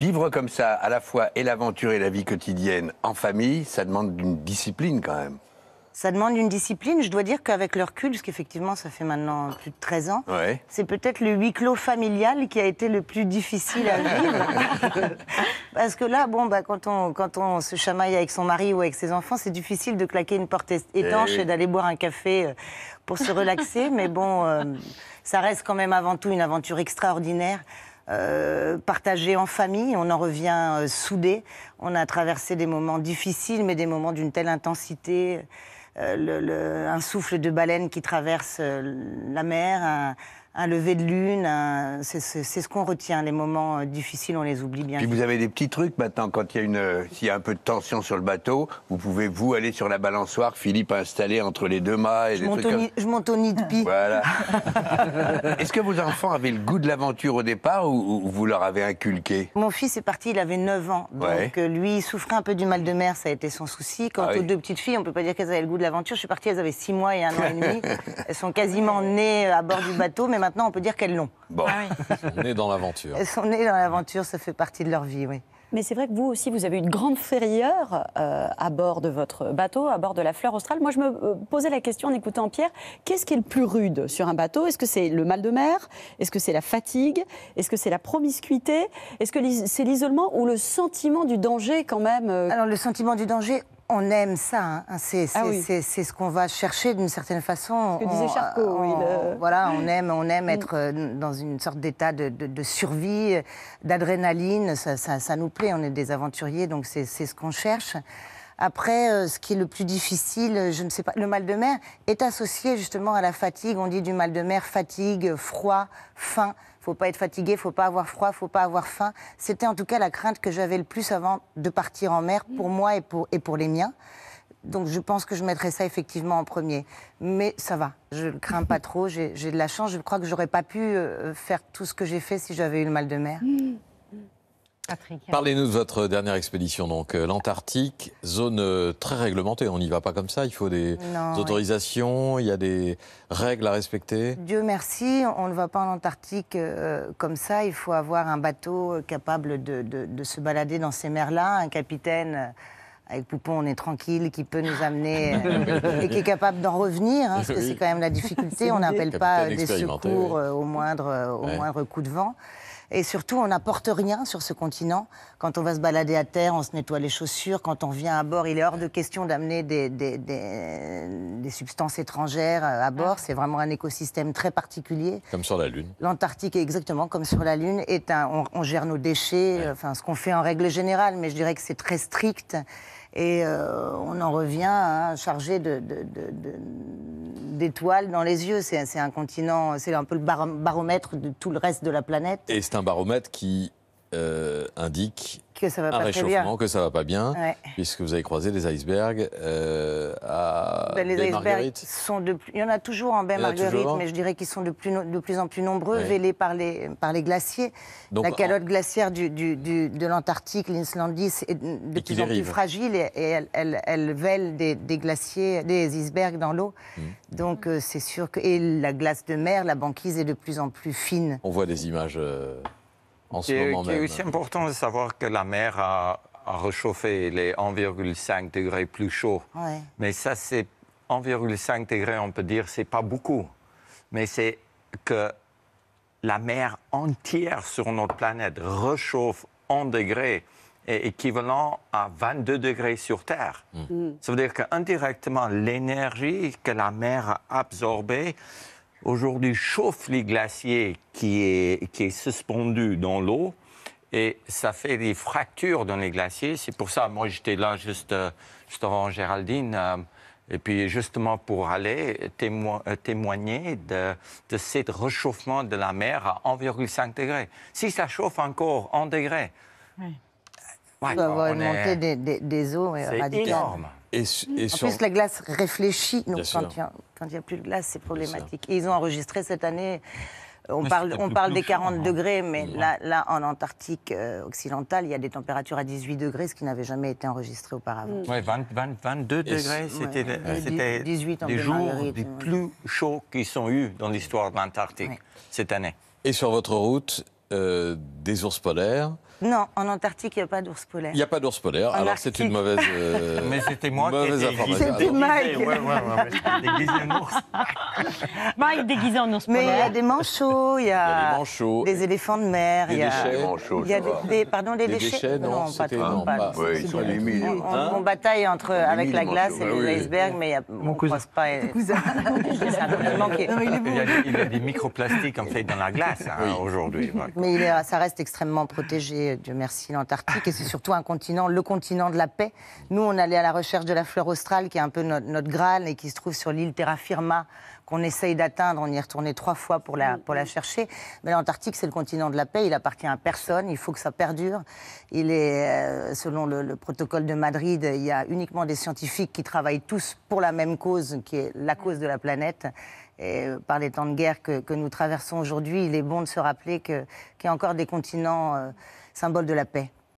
Vivre comme ça, à la fois et l'aventure et la vie quotidienne en famille, ça demande d'une discipline quand même. Ça demande une discipline. Je dois dire qu'avec le recul, puisqu'effectivement, ça fait maintenant plus de 13 ans, c'est peut-être le huis clos familial qui a été le plus difficile à vivre. Parce que là, bon, bah, quand, on, quand on se chamaille avec son mari ou avec ses enfants, c'est difficile de claquer une porte eh étanche et, d'aller boire un café euh, pour se relaxer. Mais bon, euh, ça reste quand même avant tout une aventure extraordinaire. Euh, partagé en famille. On en revient euh, soudé. On a traversé des moments difficiles, mais des moments d'une telle intensité. Euh, un souffle de baleine qui traverse la mer, un lever de lune, c'est ce qu'on retient. Les moments euh, difficiles, on les oublie bien. Puis vous avez des petits trucs maintenant, quand il y, a une, euh, s'il y a un peu de tension sur le bateau, vous pouvez, vous, aller sur la balançoire, Philippe installé entre les deux mâts. Et je, monte je monte au nid de pie. Voilà. Est-ce que vos enfants avaient le goût de l'aventure au départ ou, vous leur avez inculqué Mon fils est parti, il avait 9 ans. Donc euh, lui, il souffrait un peu du mal de mer, ça a été son souci. Quant ah aux deux petites filles, on ne peut pas dire qu'elles avaient le goût de l'aventure. Je suis partie, elles avaient 6 mois et un an et demi. Elles sont quasiment nées à bord du bateau, maintenant on peut dire qu'elles l'ont. Bon, ah on est dans l'aventure. Elles sont nées dans l'aventure, ça fait partie de leur vie, oui. Mais c'est vrai que vous aussi, vous avez une grande ferrière euh, à bord de votre bateau, à bord de la fleur australe. Moi, je me euh, posais la question en écoutant Pierre, qu'est-ce qui est le plus rude sur un bateau Est-ce que c'est le mal de mer Est-ce que c'est la fatigue Est-ce que c'est la promiscuité Est-ce que c'est l'isolement ou le sentiment du danger quand même euh? Alors, le sentiment du danger, on aime ça, hein. ah, ah c'est ce qu'on va chercher d'une certaine façon. que disait Charcot, on, Voilà, on aime, on aime mm. être euh, dans une sorte d'état de, survie, d'adrénaline, ça, ça, ça, nous plaît, on est des aventuriers, donc c'est ce qu'on cherche. Après, euh, ce qui est le plus difficile, je ne sais pas, le mal de mer est associé justement à la fatigue. On dit du mal de mer, fatigue, froid, faim faut pas être fatigué, faut pas avoir froid, faut pas avoir faim. C'était en tout cas la crainte que j'avais le plus avant de partir en mer pour moi et pour, et pour les miens. Donc je pense que je mettrai ça effectivement en premier. Mais ça va, je ne crains pas trop, j'ai de la chance. Je crois que j'aurais pas pu euh, faire tout ce que j'ai fait si j'avais eu le mal de mer. Hmm. Parlez-nous de votre dernière expédition, donc euh, l'Antarctique, zone euh, très réglementée. On n'y va pas comme ça. Il faut des autorisations, il y a des règles à respecter. Dieu merci, on ne va pas en Antarctique euh, comme ça. Il faut avoir un bateau capable de, se balader dans ces mers-là, un capitaine. Avec Poupon, on est tranquille, qui peut nous amener et qui est capable d'en revenir, hein, parce que c'est quand même la difficulté. On n'appelle pas des secours au, moindre coup de vent. Et surtout, on n'apporte rien sur ce continent. Quand on va se balader à terre, on se nettoie les chaussures. Quand on vient à bord, il est hors de question d'amener des, substances étrangères euh, à bord. Ah. C'est vraiment un écosystème très particulier. Comme sur la Lune. L'Antarctique est exactement comme sur la Lune. Est un, on, gère nos déchets, euh, enfin, ce qu'on fait en règle générale, mais je dirais que c'est très strict. Et euh, on en revient hein, chargé d'étoiles dans les yeux. c'est un continent, c'est un peu le baromètre de tout le reste de la planète. Et c'est un baromètre qui euh, indique que ça va un pas réchauffement, que ça va pas bien, puisque vous avez croisé euh, ben, des icebergs à les Sont de Il y en a toujours en baie marguerite, mais je dirais qu'ils sont de plus, en plus nombreux, vélés par les, par les glaciers. La calotte glaciaire de l'Antarctique, l'Inslandis, est de plus en plus fragile et, elle, vèle des, glaciers, des icebergs dans l'eau. Hmm. Donc euh, c'est sûr que... Et la glace de mer, la banquise est de plus en plus fine. On voit des images... C'est aussi important de savoir que la mer a, réchauffé, les 1,5 degrés plus chaud. Mais ça, c'est 1,5 degrés, on peut dire, c'est pas beaucoup. Mais c'est que la mer entière sur notre planète réchauffe en degrés équivalent à 22 degrés sur Terre. Hmm. Hmm. Ça veut dire qu'indirectement, l'énergie que la mer a absorbée aujourd'hui chauffe les glaciers qui est, qui est suspendu dans l'eau et ça fait des fractures dans les glaciers. C'est pour ça, moi j'étais là juste, euh, juste avant Géraldine. Euh, et puis justement pour aller euh, témoigner de, de ce réchauffement de la mer à 1,5 degré. Si ça chauffe encore 1 degré, Ouais, doit avoir une montée des, des, eaux euh, radicales. C'est énorme. Et, En plus, la glace réfléchit. Donc, quand il n'y a, plus de glace, c'est problématique. ils ont enregistré cette année. On parle, on parle des 40 degrés, mais là, en Antarctique euh, occidentale, il y a des températures à 18 degrés, ce qui n'avait jamais été enregistré auparavant. Oui, 22 degrés, c'était les jours les plus chauds qui sont eus dans l'histoire de l'Antarctique cette année. Et sur votre route, euh, des ours polaires, non, en Antarctique, il n'y a pas d'ours polaire. Il n'y a pas d'ours polaire. Alors c'est une mauvaise. Euh, mais c'était moi mauvaise déguisé. C'était Mike. Ouais, ouais, déguisé en ours. Mike déguisé en ours polaire. Mais il y a des manchots, il y a, des, éléphants de mer, il y a des manchots. Il y a des, pardon, des, déchets. Non, pas trop. ils sont hein. Hein On, bataille entre avec la glace et bah les icebergs, mais on ne croise pas. cousin. Il y a des microplastiques en dans la glace hein, aujourd'hui. Mais ça reste extrêmement protégé. Euh, Dieu merci, l'Antarctique. Et c'est surtout un continent, le continent de la paix. Nous, on allait à la recherche de la fleur australe, qui est un peu notre, graal et qui se trouve sur l'île Terra Firma, qu'on essaye d'atteindre. On y est retourné trois fois pour la, pour la chercher. Mais l'Antarctique, c'est le continent de la paix. Il appartient à personne. Il faut que ça perdure. Il est, euh, selon le, protocole de Madrid, il y a uniquement des scientifiques qui travaillent tous pour la même cause, qui est la cause de la planète. Et euh, par les temps de guerre que, que nous traversons aujourd'hui, il est bon de se rappeler qu'il y a encore des continents symbole de la paix